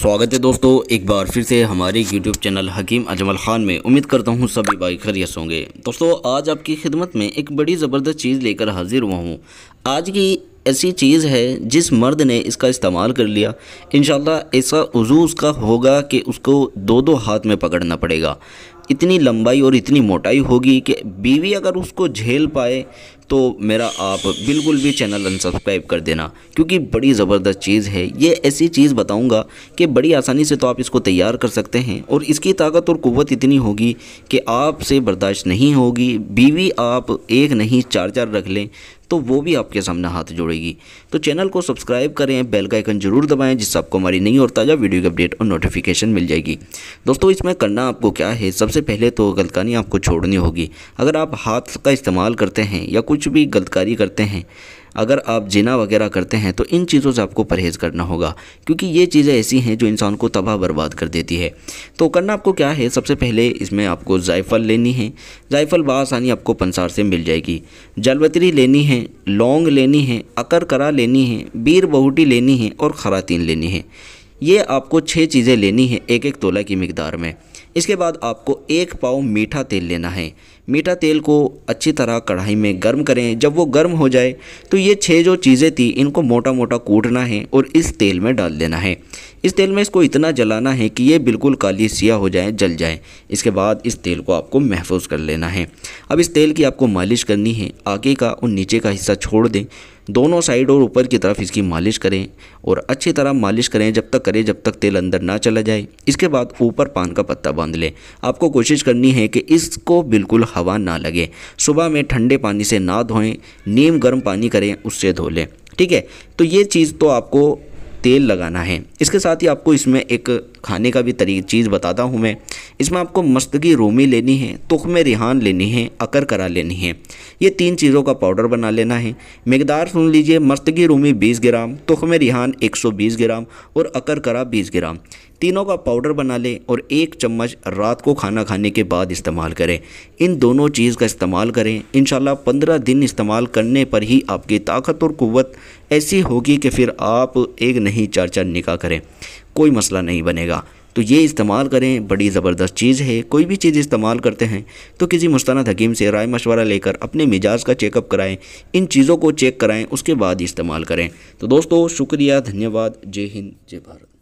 स्वागत है दोस्तों एक बार फिर से हमारे YouTube चैनल हकीम अजमल ख़ान में उम्मीद करता हूँ सभी भाई खैरियत होंगे दोस्तों आज आपकी खिदमत में एक बड़ी ज़बरदस्त चीज़ लेकर हाजिर हुआ हूँ आज की ऐसी चीज़ है जिस मर्द ने इसका इस्तेमाल कर लिया इन ऐसा वज़ू उसका होगा कि उसको दो दो हाथ में पकड़ना पड़ेगा इतनी लंबाई और इतनी मोटाई होगी कि बीवी अगर उसको झेल पाए तो मेरा आप बिल्कुल भी चैनल अनसब्सक्राइब कर देना क्योंकि बड़ी ज़बरदस्त चीज़ है ये ऐसी चीज़ बताऊंगा कि बड़ी आसानी से तो आप इसको तैयार कर सकते हैं और इसकी ताकत और कुवत इतनी होगी कि आपसे बर्दाश्त नहीं होगी बीवी आप एक नहीं चार चार रख लें तो वो भी आपके सामने हाथ जोड़ेगी तो चैनल को सब्सक्राइब करें बेल का आइकन जरूर दबाएं जिससे आपको हमारी नई और ताज़ा वीडियो की अपडेट और नोटिफिकेशन मिल जाएगी दोस्तों इसमें करना आपको क्या है सबसे पहले तो गलतकानी आपको छोड़नी होगी अगर अगर आप हाथ का इस्तेमाल करते हैं या कुछ भी गलतकारी करते हैं अगर आप जिना वगैरह करते हैं तो इन चीज़ों से आपको परहेज़ करना होगा क्योंकि ये चीज़ें ऐसी हैं जो इंसान को तबाह बर्बाद कर देती है तो करना आपको क्या है सबसे पहले इसमें आपको जायफल लेनी है जायफल आसानी आपको पंसार से मिल जाएगी जलवतरी लेनी है लौंग लेनी है अकर करा लेनी है बीर बहूटी लेनी है और खरातीन लेनी है ये आपको छः चीज़ें लेनी है एक एक तोला की मकदार में इसके बाद आपको एक पाव मीठा तेल लेना है मीठा तेल को अच्छी तरह कढ़ाई में गर्म करें जब वो गर्म हो जाए तो ये छः जो चीज़ें थी इनको मोटा मोटा कूटना है और इस तेल में डाल देना है इस तेल में इसको इतना जलाना है कि ये बिल्कुल काली सिया हो जाए जल जाए इसके बाद इस तेल को आपको महफूज कर लेना है अब इस तेल की आपको मालिश करनी है आगे का और नीचे का हिस्सा छोड़ दें दोनों साइड और ऊपर की तरफ इसकी मालिश करें और अच्छी तरह मालिश करें जब तक करें जब तक तेल अंदर ना चला जाए इसके बाद ऊपर पान का पत्ता बांध लें आपको कोशिश करनी है कि इसको बिल्कुल हवा ना लगे सुबह में ठंडे पानी से ना धोएं नीम गर्म पानी करें उससे धो लें ठीक है तो ये चीज़ तो आपको तेल लगाना है इसके साथ ही आपको इसमें एक खाने का भी तरी चीज़ बताता हूँ मैं इसमें आपको मस्तगी रोमी लेनी है में रिहान लेनी है अकर करा लेनी है ये तीन चीज़ों का पाउडर बना लेना है मकदार सुन लीजिए मस्तगी रोमी 20 ग्राम में रिहान 120 ग्राम और अकर करा 20 ग्राम तीनों का पाउडर बना लें और एक चम्मच रात को खाना खाने के बाद इस्तेमाल करें इन दोनों चीज़ का इस्तेमाल करें इन पंद्रह दिन इस्तेमाल करने पर ही आपकी ताकत और कुत ऐसी होगी कि फिर आप एक नहीं चार चार निकाह करें कोई मसला नहीं बनेगा तो ये इस्तेमाल करें बड़ी ज़बरदस्त चीज़ है कोई भी चीज़ इस्तेमाल करते हैं तो किसी मुस्ताना हकीम से राय मशवरा लेकर अपने मिजाज का चेकअप कराएं इन चीज़ों को चेक कराएं उसके बाद इस्तेमाल करें तो दोस्तों शुक्रिया धन्यवाद जय हिंद जय भारत